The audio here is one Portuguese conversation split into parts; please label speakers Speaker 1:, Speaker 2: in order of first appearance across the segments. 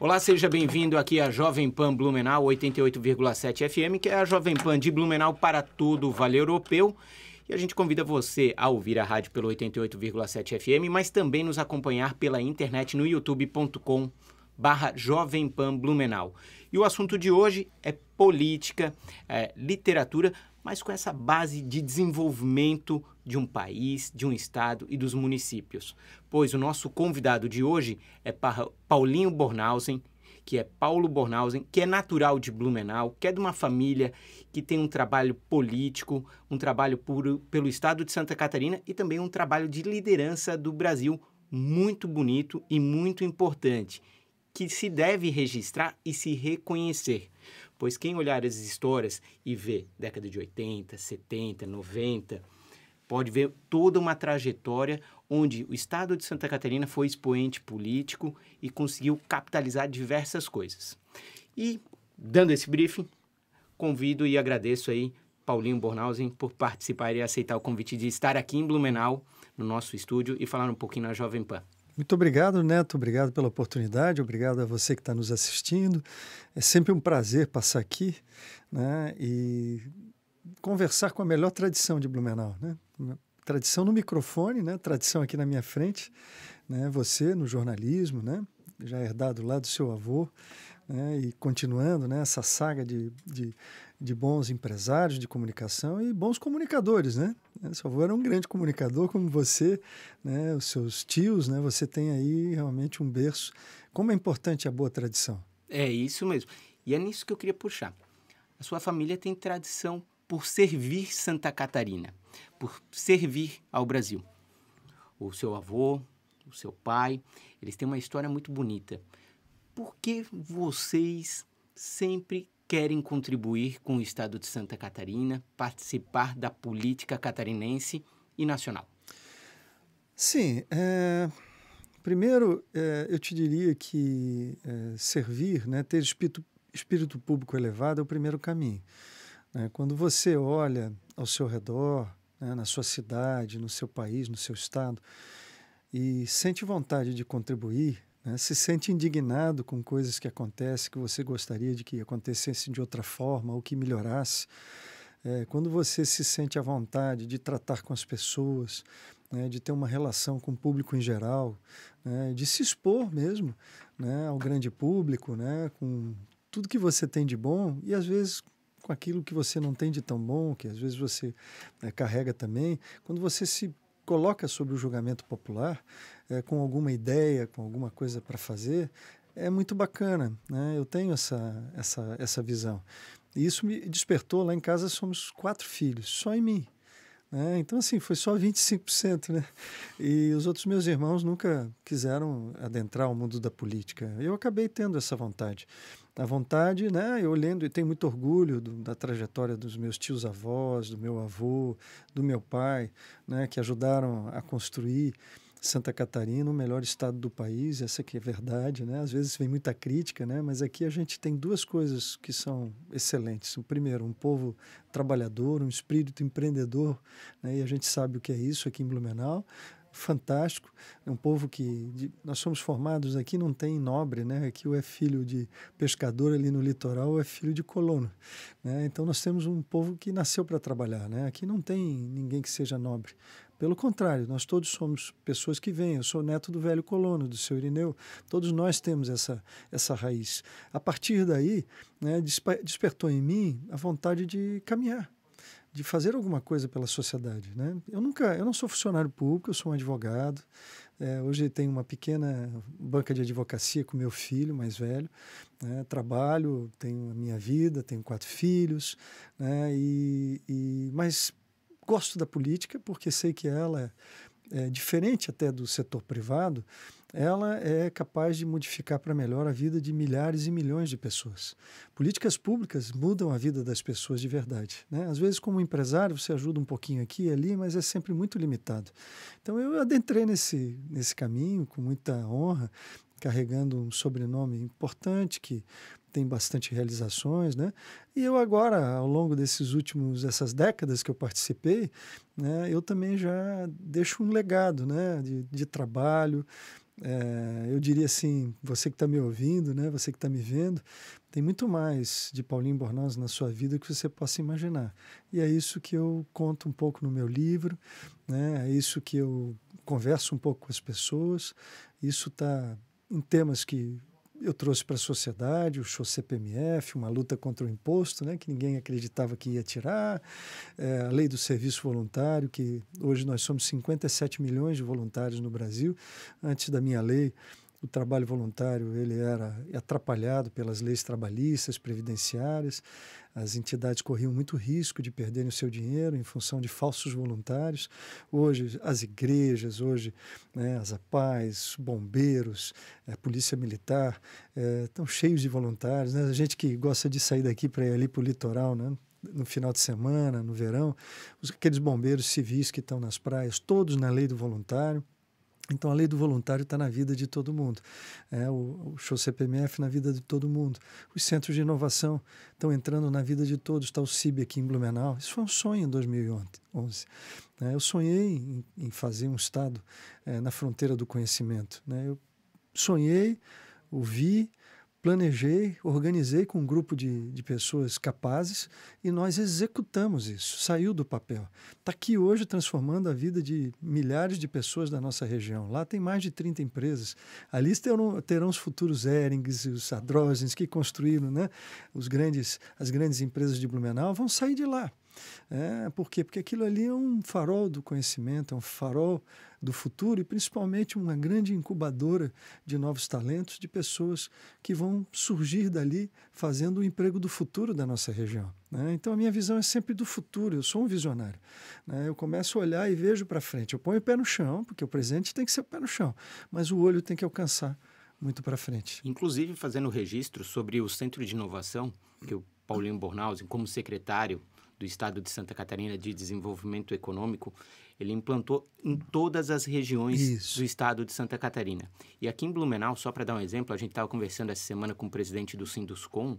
Speaker 1: Olá, seja bem-vindo aqui à Jovem Pan
Speaker 2: Blumenau 88,7 FM, que é a Jovem Pan de Blumenau para todo o Vale Europeu. E a gente convida você a ouvir a rádio pelo 88,7 FM, mas também nos acompanhar pela internet no youtube.com barra Jovem Pan Blumenau. E o assunto de hoje é política, é, literatura, mas com essa base de desenvolvimento de um país, de um estado e dos municípios, pois o nosso convidado de hoje é Paulinho Bornhausen, que é Paulo Bornhausen, que é natural de Blumenau, que é de uma família que tem um trabalho político, um trabalho puro pelo estado de Santa Catarina e também um trabalho de liderança do Brasil muito bonito e muito importante, que se deve registrar e se reconhecer. Pois quem olhar as histórias e ver década de 80, 70, 90, pode ver toda uma trajetória onde o Estado de Santa Catarina foi expoente político e conseguiu capitalizar diversas coisas. E, dando esse briefing, convido e agradeço aí Paulinho Bornhausen por participar e aceitar o convite de estar aqui em Blumenau, no nosso estúdio, e falar um pouquinho na Jovem Pan.
Speaker 1: Muito obrigado, Neto. Obrigado pela oportunidade. Obrigado a você que está nos assistindo. É sempre um prazer passar aqui né, e conversar com a melhor tradição de Blumenau. Né? tradição no microfone, né? Tradição aqui na minha frente, né? Você no jornalismo, né? Já herdado lá do seu avô, né? E continuando, né? Essa saga de, de, de bons empresários de comunicação e bons comunicadores, né? Seu avô era um grande comunicador como você, né? Os seus tios, né? Você tem aí realmente um berço. Como é importante a boa tradição?
Speaker 2: É isso mesmo. E é nisso que eu queria puxar. A sua família tem tradição por servir Santa Catarina por servir ao Brasil. O seu avô, o seu pai, eles têm uma história muito bonita. Por que vocês sempre querem contribuir com o Estado de Santa Catarina, participar da política catarinense e nacional?
Speaker 1: Sim. É... Primeiro, é, eu te diria que é, servir, né, ter espírito, espírito público elevado é o primeiro caminho. Né. Quando você olha ao seu redor, né, na sua cidade, no seu país, no seu estado, e sente vontade de contribuir, né, se sente indignado com coisas que acontecem, que você gostaria de que acontecessem de outra forma ou que melhorasse. É, quando você se sente à vontade de tratar com as pessoas, né, de ter uma relação com o público em geral, né, de se expor mesmo né, ao grande público, né, com tudo que você tem de bom e às vezes com aquilo que você não tem de tão bom, que às vezes você né, carrega também, quando você se coloca sobre o julgamento popular é, com alguma ideia, com alguma coisa para fazer, é muito bacana. Né? Eu tenho essa, essa, essa visão. E isso me despertou. Lá em casa somos quatro filhos, só em mim. Né? Então, assim, foi só 25%. Né? E os outros meus irmãos nunca quiseram adentrar o mundo da política. Eu acabei tendo essa vontade à vontade, né? Eu lendo e tenho muito orgulho do, da trajetória dos meus tios avós, do meu avô, do meu pai, né? Que ajudaram a construir Santa Catarina, o melhor estado do país, essa que é verdade, né? Às vezes vem muita crítica, né? Mas aqui a gente tem duas coisas que são excelentes. O primeiro, um povo trabalhador, um espírito empreendedor, né? E a gente sabe o que é isso aqui em Blumenau fantástico. É um povo que de, nós somos formados aqui, não tem nobre, né? Aqui o é filho de pescador ali no litoral, é filho de colono, né? Então nós temos um povo que nasceu para trabalhar, né? Aqui não tem ninguém que seja nobre. Pelo contrário, nós todos somos pessoas que vêm. Eu sou neto do velho colono, do seu Irineu. Todos nós temos essa, essa raiz. A partir daí, né, despertou em mim a vontade de caminhar, de fazer alguma coisa pela sociedade, né? Eu nunca, eu não sou funcionário público, eu sou um advogado. É, hoje tenho uma pequena banca de advocacia com meu filho mais velho. Né? Trabalho, tenho a minha vida, tenho quatro filhos, né? E, e mas gosto da política porque sei que ela é é, diferente até do setor privado, ela é capaz de modificar para melhor a vida de milhares e milhões de pessoas. Políticas públicas mudam a vida das pessoas de verdade. Né? Às vezes, como empresário, você ajuda um pouquinho aqui e ali, mas é sempre muito limitado. Então, eu adentrei nesse, nesse caminho com muita honra carregando um sobrenome importante que tem bastante realizações, né? E eu agora, ao longo desses últimos essas décadas que eu participei, né, eu também já deixo um legado, né, de, de trabalho. É, eu diria assim, você que está me ouvindo, né, você que está me vendo, tem muito mais de Paulinho Bornoz na sua vida que você possa imaginar. E é isso que eu conto um pouco no meu livro, né? É isso que eu converso um pouco com as pessoas. Isso está em temas que eu trouxe para a sociedade, o show CPMF, uma luta contra o imposto, né, que ninguém acreditava que ia tirar, é, a lei do serviço voluntário, que hoje nós somos 57 milhões de voluntários no Brasil. Antes da minha lei, o trabalho voluntário ele era atrapalhado pelas leis trabalhistas, previdenciárias, as entidades corriam muito risco de perderem o seu dinheiro em função de falsos voluntários. Hoje, as igrejas, hoje né, as APAES, bombeiros, a eh, polícia militar, é, eh, estão cheios de voluntários. Né? A gente que gosta de sair daqui para ir ali para o litoral, né? no final de semana, no verão, aqueles bombeiros civis que estão nas praias, todos na lei do voluntário. Então, a lei do voluntário está na vida de todo mundo. É, o, o show CPMF na vida de todo mundo. Os centros de inovação estão entrando na vida de todos. Está o CIB aqui em Blumenau. Isso foi um sonho em 2011. É, né? eu sonhei em, em, fazer um estado é, na fronteira do conhecimento. Né? Eu sonhei, ouvi, planejei, organizei com um grupo de, de pessoas capazes e nós executamos isso, saiu do papel. Está aqui hoje transformando a vida de milhares de pessoas da nossa região. Lá tem mais de 30 empresas. Ali terão, terão os futuros Erings e os Sadrozens que construíram, né? Os grandes, as grandes empresas de Blumenau vão sair de lá. É, por quê? Porque aquilo ali é um farol do conhecimento, é um farol do futuro e principalmente uma grande incubadora de novos talentos, de pessoas que vão surgir dali fazendo o emprego do futuro da nossa região. Né? Então a minha visão é sempre do futuro, eu sou um visionário. Né? Eu começo a olhar e vejo para frente. Eu ponho o pé no chão, porque o presente tem que ser o pé no chão, mas o olho tem que alcançar muito para frente.
Speaker 2: Inclusive fazendo registro sobre o Centro de Inovação, que o Paulinho Bornhausen, como secretário, do Estado de Santa Catarina de Desenvolvimento Econômico, ele implantou em todas as regiões Isso. do Estado de Santa Catarina. E aqui em Blumenau, só para dar um exemplo, a gente estava conversando essa semana com o presidente do Sinduscom,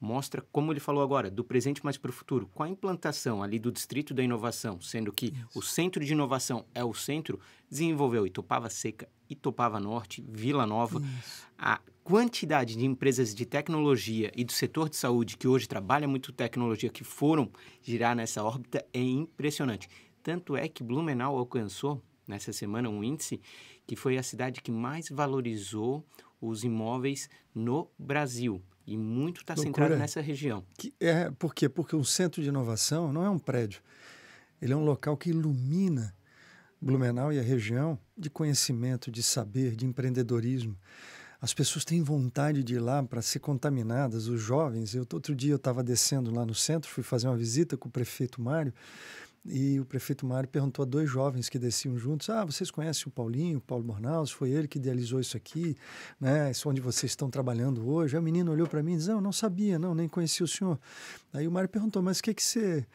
Speaker 2: mostra como ele falou agora, do presente mais para o futuro, com a implantação ali do Distrito da Inovação, sendo que Isso. o Centro de Inovação é o centro, desenvolveu Itopava Seca, Itopava Norte, Vila Nova, Isso. a quantidade de empresas de tecnologia e do setor de saúde que hoje trabalha muito tecnologia que foram girar nessa órbita é impressionante. Tanto é que Blumenau alcançou nessa semana um índice que foi a cidade que mais valorizou os imóveis no Brasil. E muito está centrado é? nessa
Speaker 1: região. Que é, por quê? Porque um centro de inovação não é um prédio. Ele é um local que ilumina Blumenau e a região de conhecimento, de saber, de empreendedorismo as pessoas têm vontade de ir lá para ser contaminadas, os jovens. Eu, outro dia eu estava descendo lá no centro, fui fazer uma visita com o prefeito Mário, e o prefeito Mário perguntou a dois jovens que desciam juntos: Ah, vocês conhecem o Paulinho, o Paulo Bornaus? Foi ele que idealizou isso aqui, né? Isso onde vocês estão trabalhando hoje. Aí o menino olhou para mim e disse: Não, não sabia, não, nem conhecia o senhor. Aí o Mário perguntou: Mas o que, que você.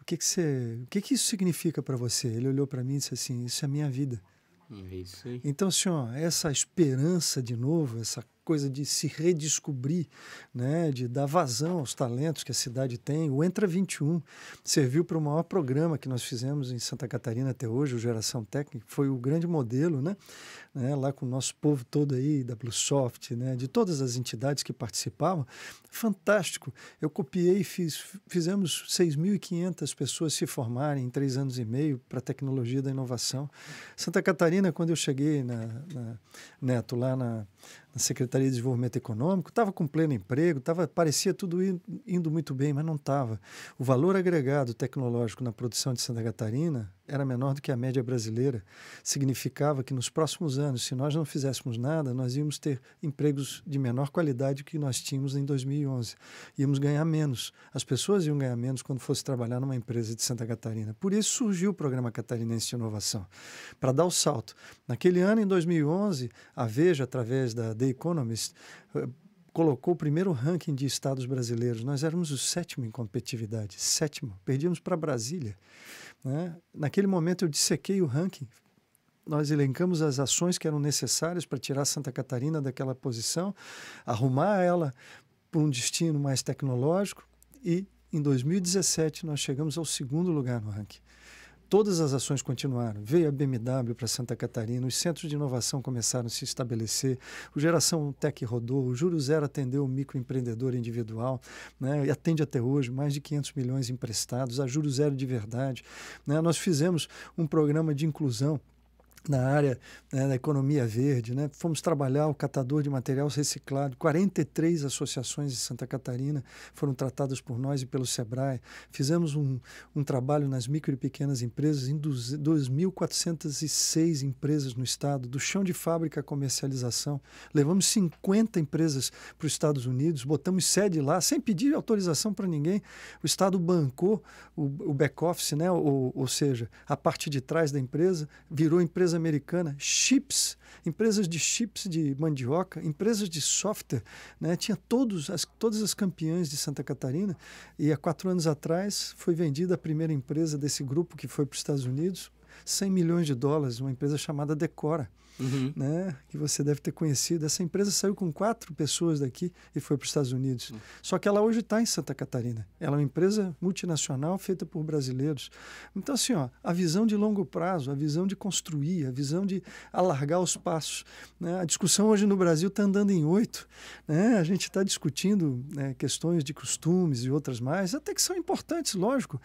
Speaker 1: O que, que você. O que, que isso significa para você? Ele olhou para mim e disse assim: Isso é minha vida. É isso aí. Então, senhor, essa esperança de novo, essa coisa de se redescobrir, né, de dar vazão aos talentos que a cidade tem. O Entra 21 serviu para o maior programa que nós fizemos em Santa Catarina até hoje, o Geração Técnica, foi o grande modelo, né, né lá com o nosso povo todo aí, da Bluesoft, né, de todas as entidades que participavam. Fantástico! Eu copiei, fiz, fizemos 6.500 pessoas se formarem em três anos e meio para a tecnologia da inovação. Santa Catarina, quando eu cheguei, na, na Neto, lá na na Secretaria de Desenvolvimento Econômico, estava com pleno emprego, tava, parecia tudo indo, indo muito bem, mas não estava. O valor agregado tecnológico na produção de Santa Catarina era menor do que a média brasileira, significava que nos próximos anos, se nós não fizéssemos nada, nós íamos ter empregos de menor qualidade que nós tínhamos em 2011. Íamos ganhar menos. As pessoas iam ganhar menos quando fosse trabalhar numa empresa de Santa Catarina. Por isso surgiu o Programa Catarinense de Inovação, para dar o salto. Naquele ano, em 2011, a Veja, através da The Economist, eh, colocou o primeiro ranking de estados brasileiros. Nós éramos o sétimo em competitividade, sétimo. Perdíamos para Brasília. Né? Naquele momento eu dissequei o ranking, nós elencamos as ações que eram necessárias para tirar Santa Catarina daquela posição, arrumar ela para um destino mais tecnológico e em 2017 nós chegamos ao segundo lugar no ranking todas as ações continuaram. Veio a BMW para Santa Catarina, os centros de inovação começaram a se estabelecer, o Geração Tech rodou, o Juro Zero atendeu o microempreendedor individual, né, e atende até hoje mais de 500 milhões emprestados, a Juro Zero de verdade. Né, nós fizemos um programa de inclusão na área né, da economia verde. Né? Fomos trabalhar o catador de materiais reciclado. 43 associações de Santa Catarina foram tratadas por nós e pelo SEBRAE. Fizemos um, um trabalho nas micro e pequenas empresas, em 2.406 empresas no estado, do chão de fábrica à comercialização. Levamos 50 empresas para os Estados Unidos, botamos sede lá, sem pedir autorização para ninguém. O estado bancou o, o back-office, né? ou, ou seja, a parte de trás da empresa, virou empresa empresa americana, chips, empresas de chips de mandioca, empresas de software, né? tinha todos as, todas as campeãs de Santa Catarina e há quatro anos atrás foi vendida a primeira empresa desse grupo que foi para os Estados Unidos, 100 milhões de dólares, uma empresa chamada Decora uhum. né, que você deve ter conhecido. Essa empresa saiu com quatro pessoas daqui e foi para os Estados Unidos. Uhum. Só que ela hoje está em Santa Catarina. Ela é uma empresa multinacional feita por brasileiros. Então, assim, ó, a visão de longo prazo, a visão de construir, a visão de alargar os passos. Né? A discussão hoje no Brasil está andando em oito. Né? A gente está discutindo né, questões de costumes e outras mais, até que são importantes, lógico,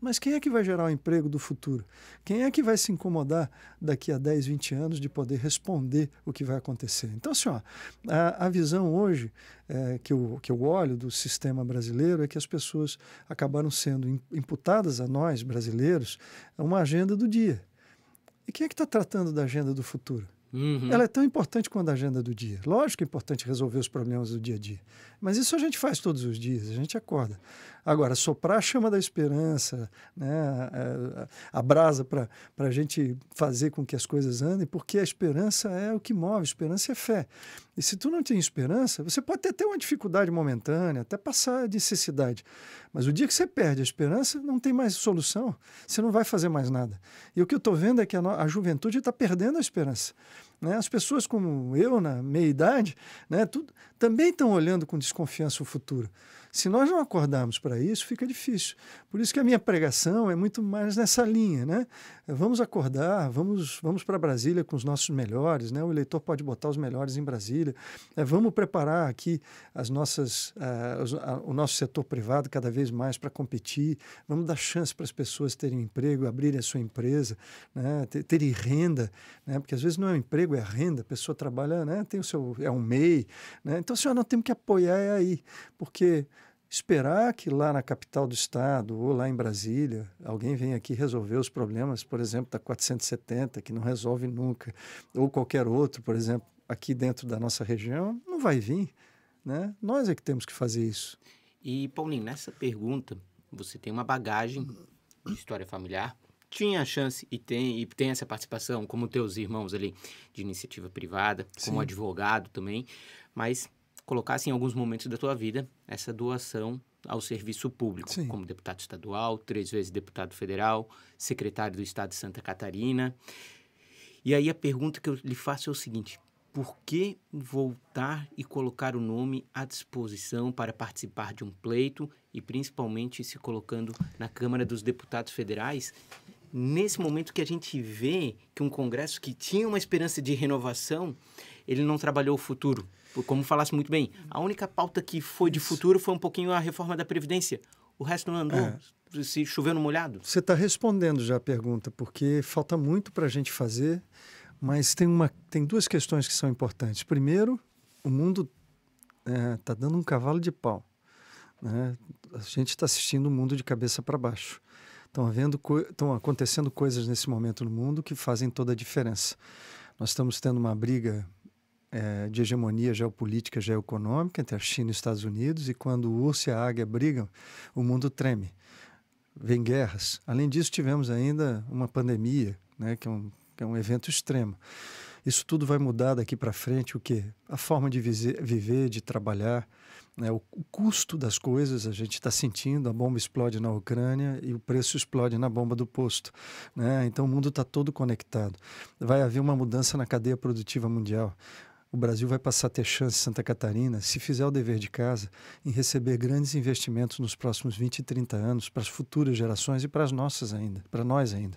Speaker 1: mas quem é que vai gerar o emprego do futuro? Quem é que vai se incomodar daqui a 10, 20 anos de poder responder o que vai acontecer? Então, senhor, assim, a, a visão hoje é, que, eu, que eu olho do sistema brasileiro é que as pessoas acabaram sendo imputadas a nós, brasileiros, uma agenda do dia. E quem é que está tratando da agenda do futuro? Uhum. Ela é tão importante quanto a agenda do dia. Lógico que é importante resolver os problemas do dia a dia. Mas isso a gente faz todos os dias, a gente acorda. Agora, soprar a chama da esperança, né, a, a, a brasa para a gente fazer com que as coisas andem, porque a esperança é o que move, a esperança é fé. E se tu não tem esperança, você pode ter até uma dificuldade momentânea, até passar a necessidade. Mas o dia que você perde a esperança, não tem mais solução, você não vai fazer mais nada. E o que eu estou vendo é que a, a juventude está perdendo a esperança. Né? As pessoas como eu, na meia idade, né, também estão olhando com desconfiança o futuro. Se nós não acordarmos para isso, fica difícil. Por isso que a minha pregação é muito mais nessa linha, né? É, vamos acordar, vamos, vamos para Brasília com os nossos melhores, né? O eleitor pode botar os melhores em Brasília. É, vamos preparar aqui as nossas, uh, os, o nosso setor privado cada vez mais para competir. Vamos dar chance para as pessoas terem emprego, abrirem a sua empresa, né? terem renda, né? Porque às vezes não é um emprego, é renda. A pessoa trabalha, né? Tem o seu é um MEI, né? Então, senhor, nós temos que apoiar é aí, porque esperar que lá na capital do estado ou lá em Brasília alguém venha aqui resolver os problemas, por exemplo, da 470, que não resolve nunca, ou qualquer outro, por exemplo, aqui dentro da nossa região, não vai vir. Né? Nós é que temos que fazer isso.
Speaker 2: E, Paulinho, nessa pergunta, você tem uma bagagem de história familiar. Tinha a chance e tem, e tem essa participação, como teus irmãos ali, de iniciativa privada, como Sim. advogado também, mas colocasse assim, em alguns momentos da tua vida essa doação ao serviço público, Sim. como deputado estadual, três vezes deputado federal, secretário do Estado de Santa Catarina. E aí a pergunta que eu lhe faço é o seguinte: por que voltar e colocar o nome à disposição para participar de um pleito e principalmente se colocando na Câmara dos Deputados Federais? Nesse momento que a gente vê que um Congresso que tinha uma esperança de renovação ele não trabalhou o futuro. Como falasse muito bem, a única pauta que foi de futuro foi um pouquinho a reforma da Previdência. O resto não andou, é. se choveu no molhado.
Speaker 1: Você está respondendo já a pergunta, porque falta muito para a gente fazer, mas tem, uma, tem duas questões que são importantes. Primeiro, o mundo está é, tá dando um cavalo de pau. Né? A gente está assistindo o mundo de cabeça para baixo. Estão co acontecendo coisas nesse momento no mundo que fazem toda a diferença. Nós estamos tendo uma briga é, de hegemonia geopolítica geoeconômica entre a China e os Estados Unidos, e quando o urso e a águia brigam, o mundo treme. Vem guerras. Além disso, tivemos ainda uma pandemia, né, que, é um, que é um evento extremo. Isso tudo vai mudar daqui para frente o quê? A forma de viver, de trabalhar, né? o, custo das coisas a gente está sentindo. A bomba explode na Ucrânia e o preço explode na bomba do posto. Né? Então o mundo está todo conectado. Vai haver uma mudança na cadeia produtiva mundial o Brasil vai passar a ter chance, Santa Catarina, se fizer o dever de casa, em receber grandes investimentos nos próximos 20 e 30 anos para as futuras gerações e para as nossas ainda, para nós ainda,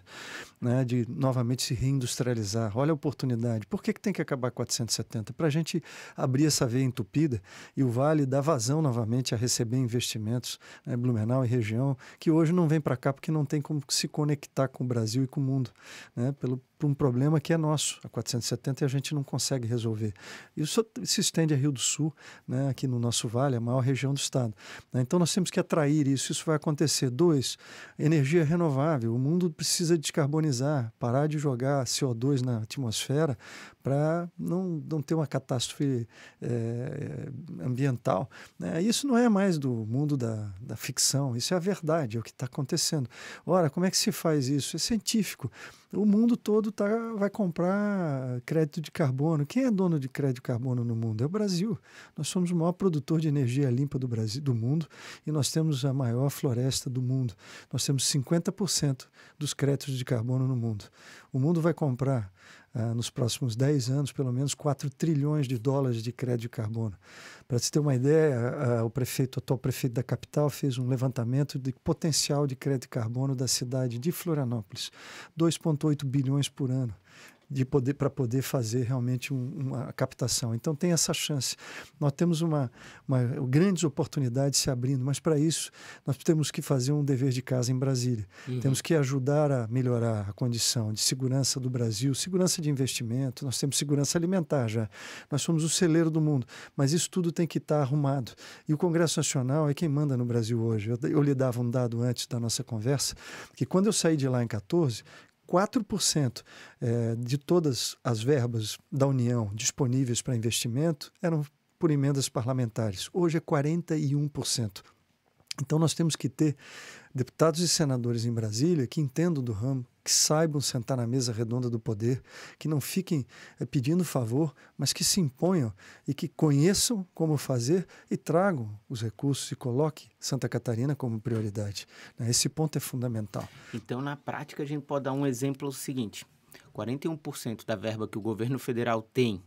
Speaker 1: né? de novamente se reindustrializar. Olha a oportunidade. Por que, que tem que acabar 470? Para a gente abrir essa veia entupida e o Vale dar vazão novamente a receber investimentos, né? Blumenau e região, que hoje não vem para cá porque não tem como se conectar com o Brasil e com o mundo, né? pelo, para um problema que é nosso, a 470, e a gente não consegue resolver. Isso se estende a Rio do Sul, né, aqui no nosso vale, a maior região do estado. Né. Então nós temos que atrair isso, isso vai acontecer. Dois, energia renovável. O mundo precisa descarbonizar, parar de jogar CO2 na atmosfera para não, não ter uma catástrofe é, ambiental. Né? Isso não é mais do mundo da, da ficção, isso é a verdade, é o que está acontecendo. Ora, como é que se faz isso? É científico. O mundo todo tá, vai comprar crédito de carbono. Quem é dono de crédito de carbono no mundo? É o Brasil. Nós somos o maior produtor de energia limpa do Brasil, do mundo, e nós temos a maior floresta do mundo. Nós temos 50% dos créditos de carbono no mundo. O mundo vai comprar ah, nos próximos 10 anos, pelo menos 4 trilhões de dólares de crédito de carbono. Para se ter uma ideia, o prefeito, o atual prefeito da capital, fez um levantamento de potencial de crédito de carbono da cidade de Florianópolis, 2,8 bilhões por ano de poder para poder fazer realmente um, uma captação. Então tem essa chance. Nós temos uma, uma grandes oportunidades se abrindo, mas para isso nós temos que fazer um dever de casa em Brasília. Uhum. Temos que ajudar a melhorar a condição de segurança do Brasil, segurança de investimento. Nós temos segurança alimentar já. Nós somos o celeiro do mundo, mas isso tudo tem que estar tá arrumado. E o Congresso Nacional é quem manda no Brasil hoje. Eu, eu lhe dava um dado antes da nossa conversa que quando eu saí de lá em 14 4% é, eh, de todas as verbas da União disponíveis para investimento eram por emendas parlamentares. Hoje é 41%. Então, nós temos que ter deputados e senadores em Brasília que entendam do ramo, que saibam sentar na mesa redonda do poder, que não fiquem eh, pedindo favor, mas que se imponham e que conheçam como fazer e tragam os recursos e coloque Santa Catarina como prioridade. Né? Esse ponto é fundamental.
Speaker 2: Então, na prática, a gente pode dar um exemplo seguinte: 41% da verba que o governo federal tem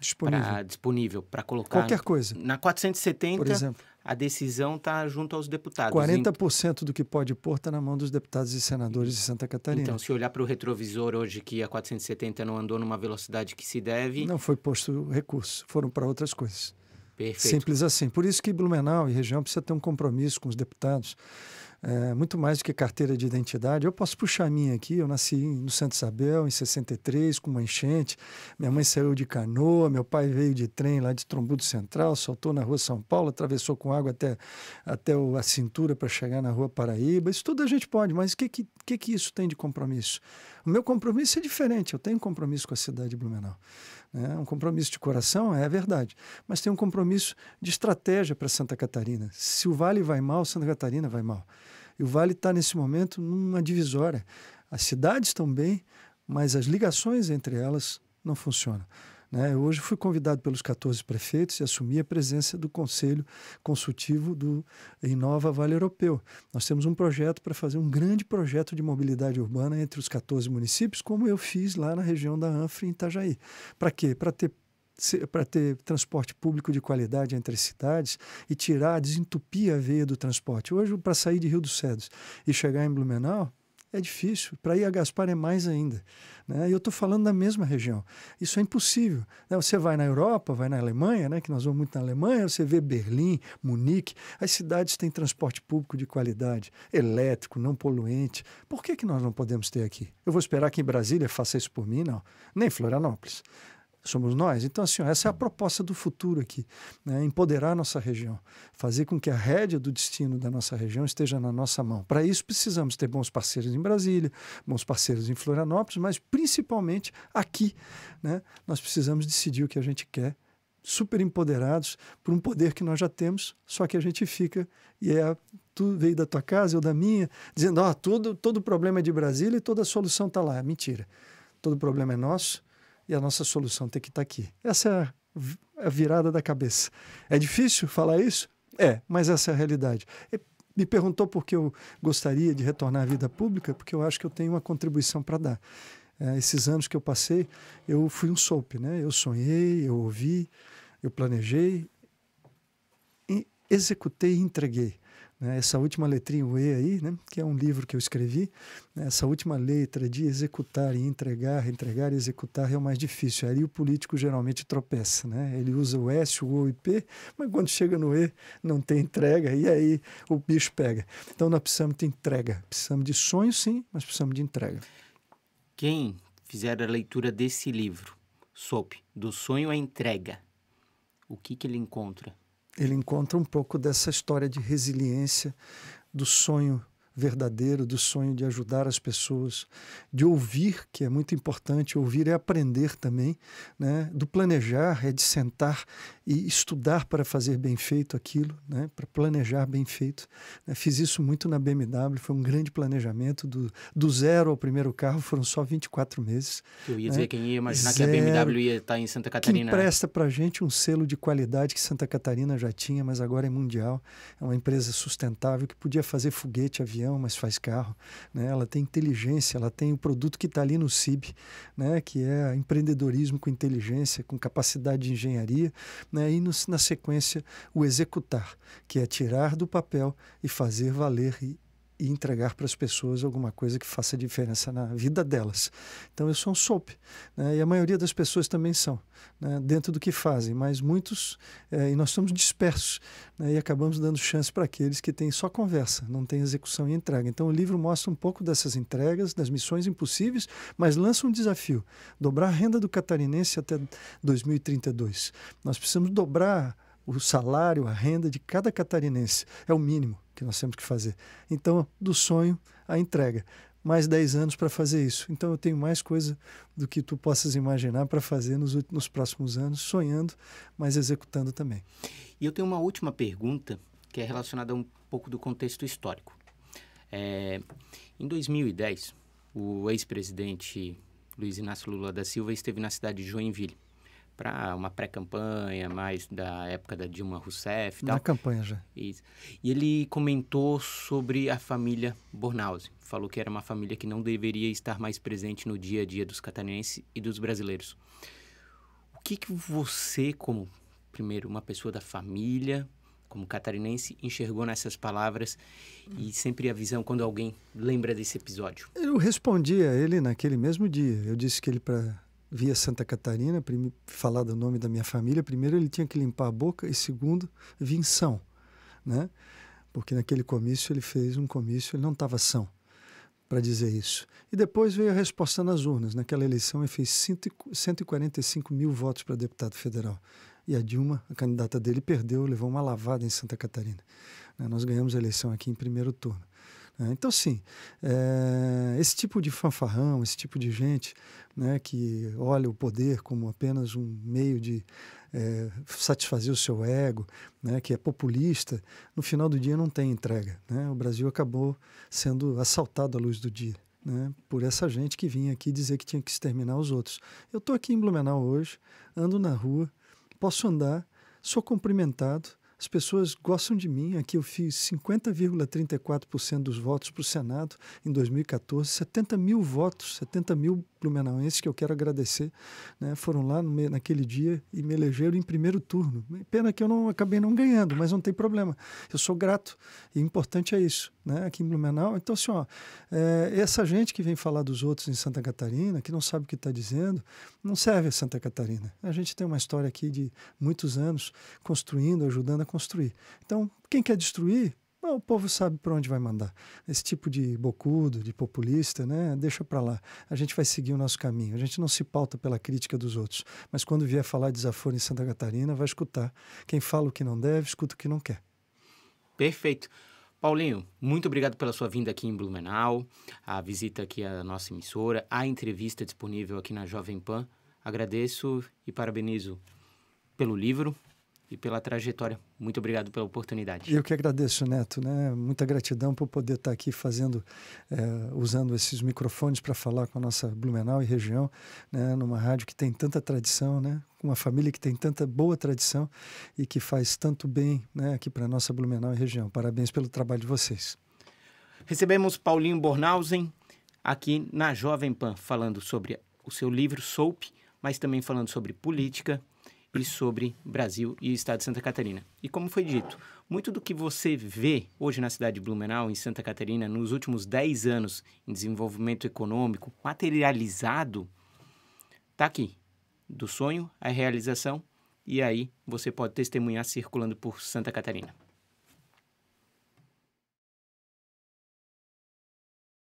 Speaker 2: disponível para disponível, para colocar. Qualquer coisa. Na 470, por exemplo. A decisão está junto aos deputados.
Speaker 1: 40% do que pode pôr está na mão dos deputados e senadores de Santa Catarina. Então,
Speaker 2: se olhar para o retrovisor hoje que a 470 não andou numa velocidade que se deve. Não foi
Speaker 1: posto recurso, foram para outras coisas. Perfeito. Simples assim. Por isso que Blumenau e região precisa ter um compromisso com os deputados é, muito mais do que carteira de identidade. Eu posso puxar a minha aqui, eu nasci no Santo Isabel, em 63, com uma enchente, minha mãe saiu de canoa, meu pai veio de trem lá de Trombudo Central, soltou na rua São Paulo, atravessou com água até, até a cintura para chegar na rua Paraíba. Isso tudo a gente pode, mas o que, que, que, que isso tem de compromisso? O meu compromisso é diferente. Eu tenho um compromisso com a cidade de Blumenau. Né? Um compromisso de coração, é verdade. Mas tem um compromisso de estratégia para Santa Catarina. Se o Vale vai mal, Santa Catarina vai mal. E o Vale está, nesse momento, numa divisória. As cidades estão bem, mas as ligações entre elas não funcionam. Né? Hoje fui convidado pelos 14 prefeitos e assumi a presença do Conselho Consultivo do Inova Vale Europeu. Nós temos um projeto para fazer um grande projeto de mobilidade urbana entre os 14 municípios, como eu fiz lá na região da Anfra em Itajaí. Para quê? Para ter para ter transporte público de qualidade entre as cidades e tirar, desentupir a veia do transporte. Hoje, para sair de Rio dos Cedros e chegar em Blumenau, é difícil. Para ir a Gaspar é mais ainda. Né? E eu estou falando da mesma região. Isso é impossível. Né? Você vai na Europa, vai na Alemanha, né? que nós vamos muito na Alemanha, você vê Berlim, Munique. As cidades têm transporte público de qualidade, elétrico, não poluente. Por que, que nós não podemos ter aqui? Eu vou esperar que em Brasília faça isso por mim? Não. Nem Florianópolis somos nós. Então, assim, ó, essa é a proposta do futuro aqui: né? empoderar nossa região, fazer com que a rédea do destino da nossa região esteja na nossa mão. Para isso, precisamos ter bons parceiros em Brasília, bons parceiros em Florianópolis, mas principalmente aqui. Né? Nós precisamos decidir o que a gente quer super empoderados por um poder que nós já temos, só que a gente fica e é tu veio da tua casa, ou da minha, dizendo, ó, oh, tudo, todo problema é de Brasília e toda solução tá lá. Mentira. Todo problema é nosso e a nossa solução tem que estar tá aqui. Essa é a, virada da cabeça. É difícil falar isso? É, mas essa é a realidade. E me perguntou por que eu gostaria de retornar à vida pública, porque eu acho que eu tenho uma contribuição para dar. É, esses anos que eu passei, eu fui um soap, né? Eu sonhei, eu ouvi, eu planejei, executei e entreguei. Né? Essa última letrinha, o E aí, né? que é um livro que eu escrevi, né? essa última letra de executar e entregar, entregar e executar é o mais difícil. É aí o político geralmente tropeça. Né? Ele usa o S, o O e o P, mas quando chega no E, não tem entrega, e aí o bicho pega. Então nós precisamos de entrega. Precisamos de sonho, sim, mas precisamos de entrega.
Speaker 2: Quem fizer a leitura desse livro, SOP, do sonho à entrega, o que, que ele encontra?
Speaker 1: ele encontra um pouco dessa história de resiliência, do sonho verdadeiro, do sonho de ajudar as pessoas, de ouvir, que é muito importante, ouvir é aprender também, né? do planejar, é de sentar, e estudar para fazer bem feito aquilo, né? para planejar bem feito. Né? Fiz isso muito na BMW, foi um grande planejamento. Do, do zero ao primeiro carro foram só 24 meses. Eu ia né? dizer, quem ia imaginar zero, que a BMW ia estar tá em Santa Catarina. Que né? presta para a gente um selo de qualidade que Santa Catarina já tinha, mas agora é mundial. É uma empresa sustentável que podia fazer foguete, avião, mas faz carro. Né? Ela tem inteligência, ela tem o produto que está ali no CIB, né? que é empreendedorismo com inteligência, com capacidade de engenharia né? e, nos, na sequência, o executar, que é tirar do papel e fazer valer e e entregar para as pessoas alguma coisa que faça diferença na vida delas. Então eu sou um soap né? e a maioria das pessoas também são, né? dentro do que fazem, mas muitos, é, e nós somos dispersos, né? e acabamos dando chance para aqueles que têm só conversa, não têm execução e entrega. Então o livro mostra um pouco dessas entregas, das missões impossíveis, mas lança um desafio, dobrar a renda do catarinense até 2032. Nós precisamos dobrar o salário, a renda de cada catarinense, é o mínimo que nós temos que fazer. Então, do sonho à entrega. Mais 10 anos para fazer isso. Então, eu tenho mais coisa do que tu possas imaginar para fazer nos, nos próximos anos, sonhando, mas executando também.
Speaker 2: E eu tenho uma última pergunta que é relacionada a um pouco do contexto histórico. É, em 2010, o ex-presidente Luiz Inácio Lula da Silva esteve na cidade de Joinville para uma pré-campanha, mais da época da Dilma Rousseff e tal. Na campanha já. Isso. E ele comentou sobre a família Bornhausen. Falou que era uma família que não deveria estar mais presente no dia a dia dos catarinenses e dos brasileiros. O que, que você, como, primeiro, uma pessoa da família, como catarinense, enxergou nessas palavras e sempre a visão quando alguém lembra desse episódio?
Speaker 1: Eu respondi a ele naquele mesmo dia. Eu disse que ele, para via Santa Catarina, prime, falar do nome da minha família, primeiro ele tinha que limpar a boca e segundo, vinção, né? Porque naquele comício ele fez um comício, ele não estava são para dizer isso. E depois veio a resposta nas urnas. Naquela eleição ele fez 145 mil votos para deputado federal. E a Dilma, a candidata dele, perdeu, levou uma lavada em Santa Catarina. Né? Nós ganhamos a eleição aqui em primeiro turno. É, então, sim, é, esse tipo de fanfarrão, esse tipo de gente né, que olha o poder como apenas um meio de é, satisfazer o seu ego, né, que é populista, no final do dia não tem entrega. Né? O Brasil acabou sendo assaltado à luz do dia. Né, por essa gente que vinha aqui dizer que tinha que exterminar os outros. Eu estou aqui em Blumenau hoje, ando na rua, posso andar, sou cumprimentado, as pessoas gostam de mim. Aqui eu fiz 50,34% dos votos para o Senado em 2014, 70 mil votos, 70 mil blumenauenses que eu quero agradecer, né, foram lá no, naquele dia e me elegeram em primeiro turno. Pena que eu não acabei não ganhando, mas não tem problema. Eu sou grato e importante é isso, né, aqui em Blumenau. Então, assim, é, essa gente que vem falar dos outros em Santa Catarina, que não sabe o que está dizendo, não serve a Santa Catarina. A gente tem uma história aqui de muitos anos construindo, ajudando a construir. Então, quem quer destruir, o povo sabe para onde vai mandar. Esse tipo de bocudo, de populista, né? Deixa para lá. A gente vai seguir o nosso caminho. A gente não se pauta pela crítica dos outros. Mas quando vier falar desaforo em Santa Catarina, vai escutar. Quem fala o que não deve, escuta o que não quer.
Speaker 2: Perfeito. Paulinho, muito obrigado pela sua vinda aqui em Blumenau, a visita aqui à nossa emissora, a entrevista disponível aqui na Jovem Pan. Agradeço e parabenizo pelo livro, e pela trajetória. Muito obrigado pela oportunidade.
Speaker 1: Eu que agradeço, Neto. Né? Muita gratidão por poder estar aqui fazendo, eh, usando esses microfones para falar com a nossa Blumenau e região, né? numa rádio que tem tanta tradição, né? uma família que tem tanta boa tradição e que faz tanto bem né? aqui para a nossa Blumenau e região. Parabéns pelo trabalho de vocês.
Speaker 2: Recebemos Paulinho Bornhausen aqui na Jovem Pan, falando sobre o seu livro Soap, mas também falando sobre política, sempre sobre Brasil e o estado de Santa Catarina. E como foi dito, muito do que você vê hoje na cidade de Blumenau, em Santa Catarina, nos últimos 10 anos em desenvolvimento econômico materializado, está aqui. Do sonho à realização, e aí você pode testemunhar circulando por Santa Catarina.